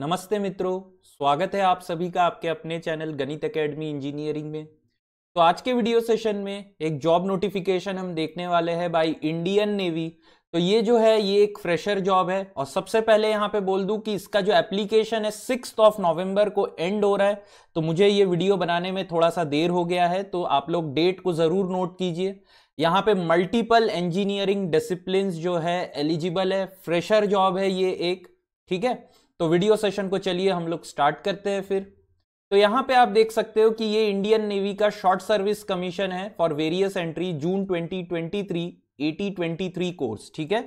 नमस्ते मित्रों स्वागत है आप सभी का आपके अपने चैनल गणित एकेडमी इंजीनियरिंग में तो आज के वीडियो सेशन में एक जॉब नोटिफिकेशन हम देखने वाले हैं बाय इंडियन नेवी तो ये जो है ये एक फ्रेशर जॉब है और सबसे पहले यहाँ पे बोल दूं कि इसका जो एप्लीकेशन है सिक्स ऑफ नवंबर को एंड हो रहा है तो मुझे ये वीडियो बनाने में थोड़ा सा देर हो गया है तो आप लोग डेट को ज़रूर नोट कीजिए यहाँ पे मल्टीपल इंजीनियरिंग डिसिप्लिन जो है एलिजिबल है फ्रेशर जॉब है ये एक ठीक है तो वीडियो सेशन को चलिए हम लोग स्टार्ट करते हैं फिर तो यहाँ पे आप देख सकते हो कि ये इंडियन नेवी का शॉर्ट सर्विस कमीशन है for various entry June 2023 8023 course ठीक है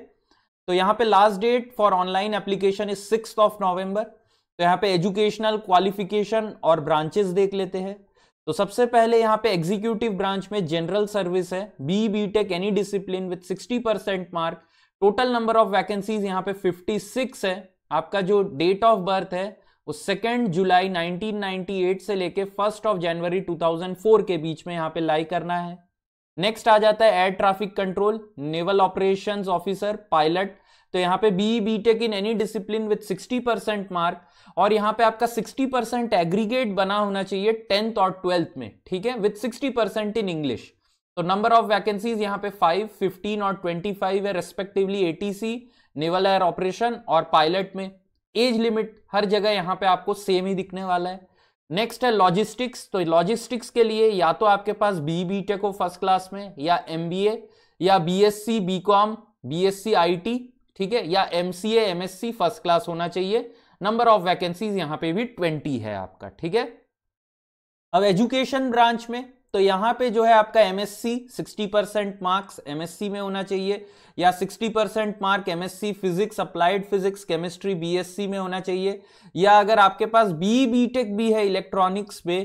तो यहाँ पे last date for online application is six of November तो यहाँ पे एजुकेशनल क्वालिफिकेशन और ब्रांचेस देख लेते हैं तो सबसे पहले यहाँ पे एग्जीक्यूटिव ब्रांच में जनरल सर्विस है B B tech any discipline with sixty mark total number of vacancies यहाँ पे 56 है आपका जो डेट ऑफ बर्थ है वो सेकेंड जुलाई 1998 से लेके फर्स्ट ऑफ जनवरी 2004 के बीच में यहाँ पे लाई करना है नेक्स्ट आ जाता है air traffic control naval operation officer pilot तो यहाँ पे BE B tech in any discipline with 60 percent mark और यहाँ पे आपका 60 परसेंट एग्रीगेट बना होना चाहिए टेंथ और ट्वेल्थ में ठीक है विथ 60 परसेंट इन इंग्लिश तो नंबर ऑफ वैकेंसीज यहाँ पे 5, 15 और 25 है respectively ATC naval air operation और पायलट में एज लिमिट हर जगह यहाँ पे आपको सेम ही दिखने वाला है नेक्स्ट है लॉजिस्टिक्स तो लॉजिस्टिक्स के लिए या तो आपके पास बी बी टेक हो फर्स्ट क्लास में या एम बी ए या B S C B com B S C I T ठीक है या M C M S C first class होना चाहिए नंबर ऑफ वैकेंसीज यहाँ पे भी ट्वेंटी है आपका ठीक है अब एजुकेशन ब्रांच में तो यहां पे जो है आपका एमएससी 60 परसेंट मार्क्स एमएससी में होना चाहिए या 60 percent mark MSc physics applied physics chemistry BSc में होना चाहिए या अगर आपके पास बी बीटेक भी है इलेक्ट्रॉनिक्स पे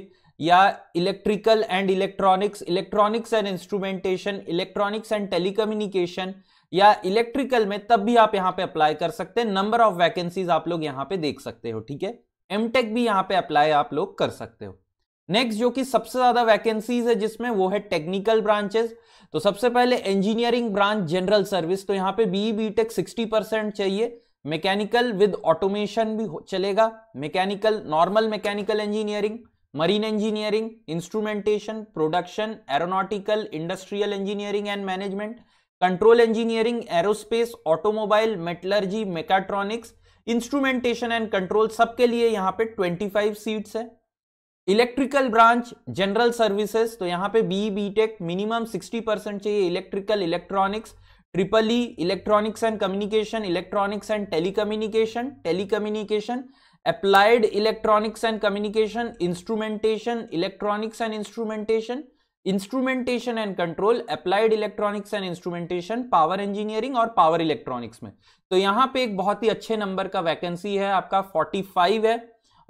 या electrical and electronics electronics and instrumentation electronics and telecommunication या इलेक्ट्रिकल में तब भी आप यहां पे अप्लाई कर सकते हैं नंबर ऑफ वैकेंसीज आप लोग यहां पे देख सकते हो ठीक है एमटेक भी यहां पे अप्लाई आप लोग कर सकते हो नेक्स्ट जो कि सबसे ज्यादा वैकेंसीज है जिसमें वो है टेक्निकल ब्रांचेस तो सबसे पहले इंजीनियरिंग ब्रांच जनरल सर्विस तो यहाँ पे BE B tech sixty percent चाहिए मैकेनिकल विद ऑटोमेशन भी चलेगा mechanical normal mechanical engineering marine engineering instrumentation production aeronautical industrial engineering and management control engineering aerospace automobile metallurgy mechatronics instrumentation and control सबके लिए यहाँ पे 25 सीट्स है electrical branch general services तो यहाँ पे B B tech minimum 60 percent चाहिए electrical electronics triple E electronics and communication electronics and telecommunication telecommunication applied electronics and communication instrumentation electronics and instrumentation instrumentation and control applied electronics and instrumentation power engineering और power electronics में तो यहां पे एक बहुत ही अच्छे number का vacancy है आपका 45 है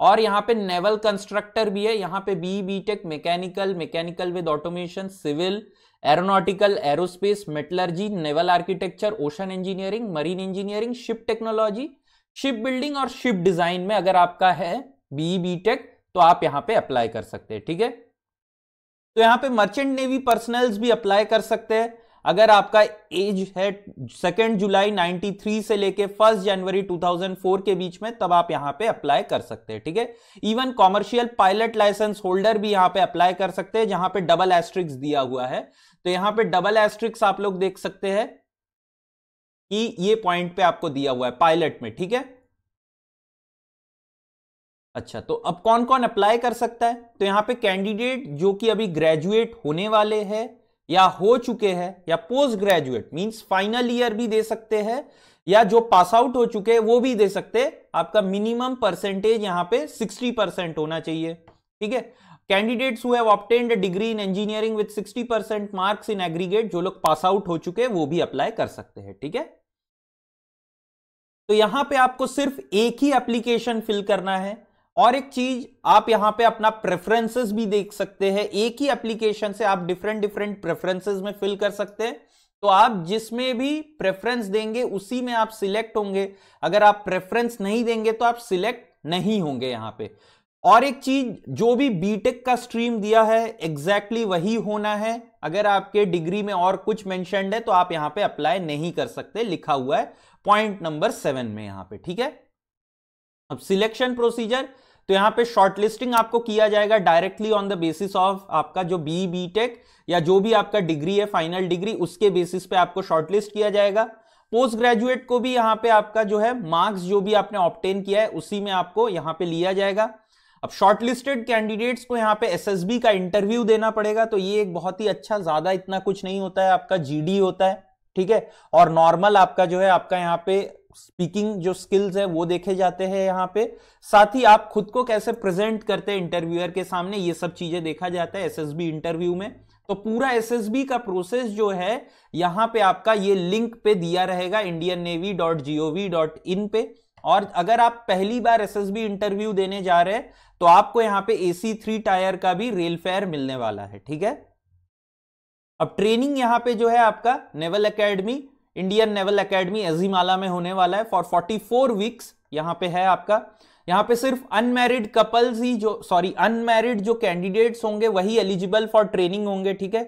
और यहाँ पे नेवल कंस्ट्रक्टर भी है यहाँ पे B B tech mechanical mechanical with automation civil aeronautical aerospace metallurgy naval architecture ocean engineering marine engineering ship technology ship building और शिप डिजाइन में अगर आपका है बी बी टेक तो आप यहां पे अप्लाई कर सकते हैं ठीक है तो यहां पे मर्चेंट नेवी पर्सनल्स भी अप्लाई कर सकते हैं अगर आपका एज है सेकेंड जुलाई 93 से लेके फर्स्ट जनवरी 2004 के बीच में तब आप यहां पे अप्लाई कर सकते हैं ठीक है even commercial pilot licence holder भी यहां पे अप्लाई कर सकते हैं जहां पे डबल एस्ट्रिक्स दिया हुआ है तो यहां पे डबल एस्ट्रिक्स आप लोग देख सकते हैं कि ये पॉइंट पे आपको दिया हुआ है पायलट में ठीक है अच्छा तो अब कौन कौन अप्लाई कर सकता है तो यहां पे कैंडिडेट जो कि अभी ग्रेजुएट होने वाले हैं या हो चुके हैं या post graduate means final year भी दे सकते हैं या जो पास आउट हो चुके हैं वो भी दे सकते हैं आपका मिनिमम परसेंटेज यहां पे 60 परसेंट होना चाहिए ठीक है candidates who degree in engineering with 60 percent marks in aggregate जो लोग पास आउट हो चुके हैं वो भी अप्लाई कर सकते हैं ठीक है तो यहां पे आपको सिर्फ एक ही एप्लीकेशन फिल करना है और एक चीज आप यहां पे अपना प्रेफरेंसेस भी देख सकते हैं एक ही एप्लीकेशन से आप डिफरेंट डिफरेंट प्रेफरेंसेस में फिल कर सकते हैं तो आप जिसमें भी प्रेफरेंस देंगे उसी में आप सिलेक्ट होंगे अगर आप प्रेफरेंस नहीं देंगे तो आप सिलेक्ट नहीं होंगे यहां पे और एक चीज जो भी बीटेक का स्ट्रीम दिया है एग्जैक्टली exactly वही होना है अगर आपके डिग्री में और कुछ मैंशन है तो आप यहां पे अप्लाई नहीं कर सकते लिखा हुआ है पॉइंट नंबर सेवन में यहां पे ठीक है अब सिलेक्शन प्रोसीजर तो यहां पे शॉर्टलिस्टिंग आपको किया जाएगा directly on the basis of आपका जो बी बी टेक या जो भी आपका डिग्री है फाइनल डिग्री उसके बेसिस पे आपको शॉर्टलिस्ट किया जाएगा पोस्ट ग्रेजुएट को भी यहाँ पे आपका जो है मार्क्स जो भी आपने ऑप्टेन किया है उसी में आपको यहां पे लिया जाएगा अब शॉर्टलिस्टेड कैंडिडेट्स को यहां पे एसएसबी का इंटरव्यू देना पड़ेगा तो ये एक बहुत ही अच्छा ज्यादा इतना कुछ नहीं होता है आपका जीडी होता है ठीक है और नॉर्मल आपका जो है आपका यहाँ पे स्पीकिंग जो स्किल्स है वो देखे जाते हैं यहाँ पे साथ ही आप खुद को कैसे प्रेजेंट करते हैं इंटरव्यूअर के सामने ये सब चीजें देखा जाता है एसएसबी इंटरव्यू में तो पूरा एसएसबी का प्रोसेस जो है यहाँ पे आपका ये लिंक पे दिया रहेगा Indian navy dot G O V dot in पे और अगर आप पहली बार एस इंटरव्यू देने जा रहे हैं तो आपको यहाँ पे एसी थ्री टायर का भी रेल फेयर मिलने वाला है ठीक है अब ट्रेनिंग यहां पे जो है आपका naval academy Indian naval academy Ezhimala में होने वाला है फॉर 44 वीक्स यहां पे है आपका यहां पे सिर्फ अनमैरिड कपल्स ही जो सॉरी अनमैरिड जो कैंडिडेट्स होंगे वही एलिजिबल फॉर ट्रेनिंग होंगे ठीक है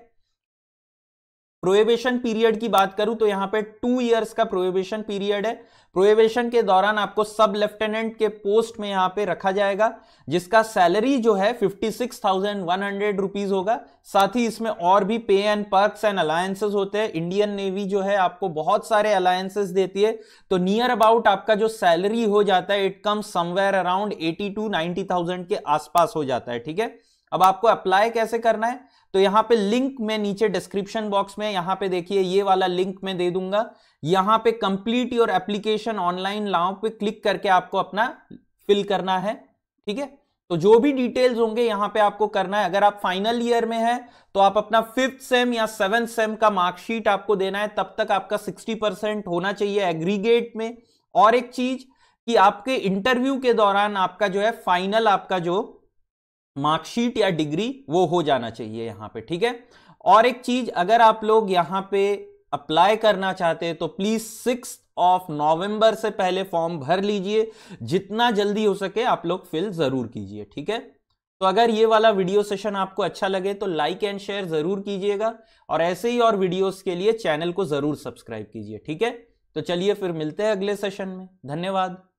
प्रोहिबिशन पीरियड की बात करूं तो यहां पे टू इयर्स का प्रोहिबिशन पीरियड है प्रोहिबिशन के दौरान आपको सब लेफ्टिनेंट के पोस्ट में यहां पे रखा जाएगा जिसका सैलरी जो है fifty six thousand one hundred rupees होगा साथ ही इसमें और भी पे एंड पर्क्स एंड अलायंसेज होते हैं इंडियन नेवी जो है आपको बहुत सारे अलायंसेज देती है तो नियर अबाउट आपका जो सैलरी हो जाता है it come somewhere around eighty two ninety thousand के आसपास हो जाता है ठीक है अब आपको अप्लाई कैसे करना है तो यहाँ पे लिंक में नीचे डिस्क्रिप्शन बॉक्स में यहाँ पे देखिए ये वाला लिंक में दे दूंगा यहाँ पे कंप्लीट योर एप्लीकेशन ऑनलाइन लाओ पे क्लिक करके आपको अपना फिल करना है ठीक है तो जो भी डिटेल्स होंगे यहां पे आपको करना है अगर आप फाइनल ईयर में हैं तो आप अपना फिफ्थ सेम या सेवन सेम का मार्कशीट आपको देना है तब तक आपका सिक्सटी परसेंट होना चाहिए एग्रीगेट में और एक चीज कि आपके इंटरव्यू के दौरान आपका जो है फाइनल आपका जो मार्कशीट या डिग्री वो हो जाना चाहिए यहाँ पे ठीक है और एक चीज अगर आप लोग यहाँ पे अप्लाई करना चाहते हैं तो प्लीज सिक्स ऑफ नवंबर से पहले फॉर्म भर लीजिए जितना जल्दी हो सके आप लोग फिल जरूर कीजिए ठीक है तो अगर ये वाला वीडियो सेशन आपको अच्छा लगे तो लाइक एंड शेयर जरूर कीजिएगा और ऐसे ही और वीडियोस के लिए चैनल को जरूर सब्सक्राइब कीजिए ठीक है तो चलिए फिर मिलते हैं अगले सेशन में धन्यवाद